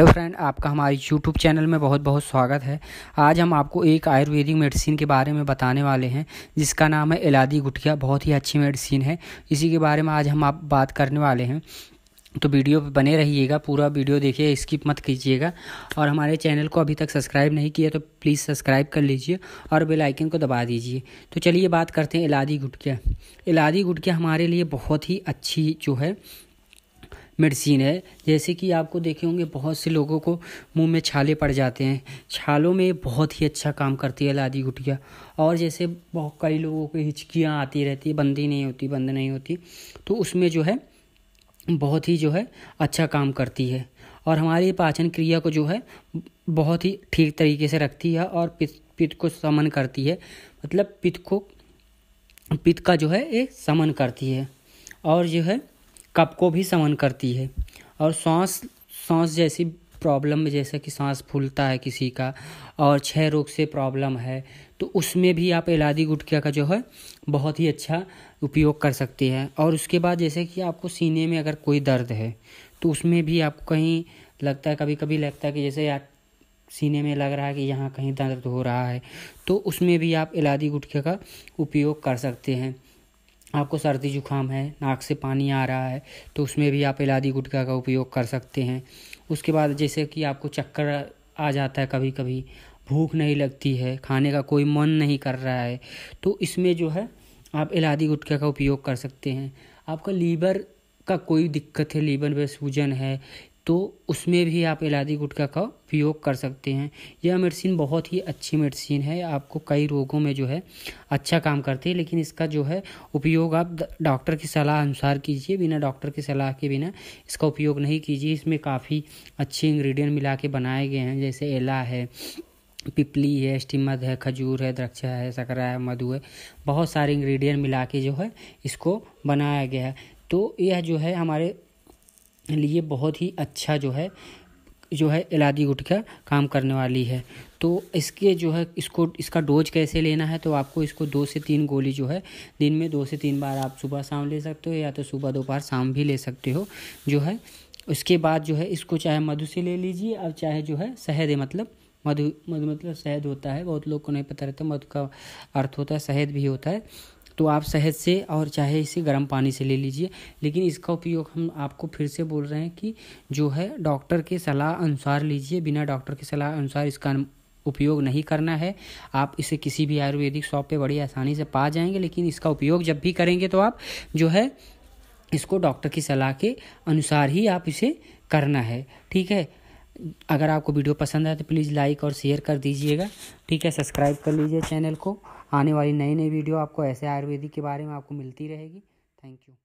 hello friend आपका हमारे YouTube channel में बहुत बहुत स्वागत है आज हम आपको एक आयुर्वेदिक मेडिसिन के बारे में बताने वाले हैं जिसका नाम है इलादी गुटिया बहुत ही अच्छी मेडिसिन है इसी के बारे में आज हम आप बात करने वाले हैं तो वीडियो पे बने रहिएगा पूरा वीडियो देखिए स्किप मत कीजिएगा और हमारे चैनल को अभी तक सब्सक्राइब नहीं किया तो प्लीज़ सब्सक्राइब कर लीजिए और बेल आइकन को दबा दीजिए तो चलिए बात करते हैं इलादी गुटकिया इलादी गुटकिया हमारे लिए बहुत ही अच्छी जो है मेडिसिन है जैसे कि आपको देखे होंगे बहुत से लोगों को मुंह में छाले पड़ जाते हैं छालों में बहुत ही अच्छा काम करती है लादी गुटिया और जैसे बहुत कई लोगों को हिचकियाँ आती रहती है बंदी नहीं होती बंद नहीं होती तो उसमें जो है बहुत ही जो है अच्छा काम करती है और हमारी पाचन क्रिया को जो है बहुत ही ठीक तरीके से रखती है और पित्त पित को समन करती है मतलब पित्त को पित्त का जो है ये समन करती है और जो है कप को भी समन करती है और सांस सांस जैसी प्रॉब्लम में जैसा कि सांस फूलता है किसी का और क्षय रोग से प्रॉब्लम है तो उसमें भी आप एलादी गुटखिया का जो है बहुत ही अच्छा उपयोग कर सकते हैं और उसके बाद जैसे कि आपको सीने में अगर कोई दर्द है तो उसमें भी आपको कहीं लगता है कभी कभी लगता है कि जैसे आप सीने में लग रहा है कि यहाँ कहीं दर्द हो रहा है तो उसमें भी आप इलादी गुटखे का उपयोग कर सकते हैं आपको सर्दी जुकाम है नाक से पानी आ रहा है तो उसमें भी आप इलादी गुटखा का उपयोग कर सकते हैं उसके बाद जैसे कि आपको चक्कर आ जाता है कभी कभी भूख नहीं लगती है खाने का कोई मन नहीं कर रहा है तो इसमें जो है आप इलादी गुटखा का उपयोग कर सकते हैं आपका लीवर का कोई दिक्कत है लीवर में सूजन है तो उसमें भी आप इलादी गुटखा का उपयोग कर सकते हैं यह मेडिसिन बहुत ही अच्छी मेडिसिन है आपको कई रोगों में जो है अच्छा काम करती है लेकिन इसका जो है उपयोग आप डॉक्टर की सलाह अनुसार कीजिए बिना डॉक्टर की सलाह के बिना इसका उपयोग नहीं कीजिए इसमें काफ़ी अच्छे इंग्रेडिएंट मिला के बनाए गए हैं जैसे एला है पिपली है स्टीमद है खजूर है द्राक्षा है सकरा है मधु है बहुत सारे इंग्रेडिएंट मिला के जो है इसको बनाया गया है तो यह जो है हमारे लिए बहुत ही अच्छा जो है जो है इलादी गुटखा काम करने वाली है तो इसके जो है इसको इसका डोज कैसे लेना है तो आपको इसको दो से तीन गोली जो है दिन में दो से तीन बार आप सुबह शाम ले सकते हो या तो सुबह दोपहर शाम भी ले सकते हो जो है उसके बाद जो है इसको चाहे मधु से ले लीजिए और चाहे जो है शहद मतलब मधु मधु मतलब शहद होता है बहुत लोग को नहीं पता रहता मधु का अर्थ होता है शहद भी होता है तो आप शहद से और चाहे इसे गर्म पानी से ले लीजिए लेकिन इसका उपयोग हम आपको फिर से बोल रहे हैं कि जो है डॉक्टर के सलाह अनुसार लीजिए बिना डॉक्टर के सलाह अनुसार इसका उपयोग नहीं करना है आप इसे किसी भी आयुर्वेदिक शॉप पे बड़ी आसानी से पा जाएंगे लेकिन इसका उपयोग जब भी करेंगे तो आप जो है इसको डॉक्टर की सलाह के अनुसार ही आप इसे करना है ठीक है अगर आपको वीडियो पसंद आए तो प्लीज़ लाइक और शेयर कर दीजिएगा ठीक है सब्सक्राइब कर लीजिए चैनल को आने वाली नई नई वीडियो आपको ऐसे आयुर्वेदिक के बारे में आपको मिलती रहेगी थैंक यू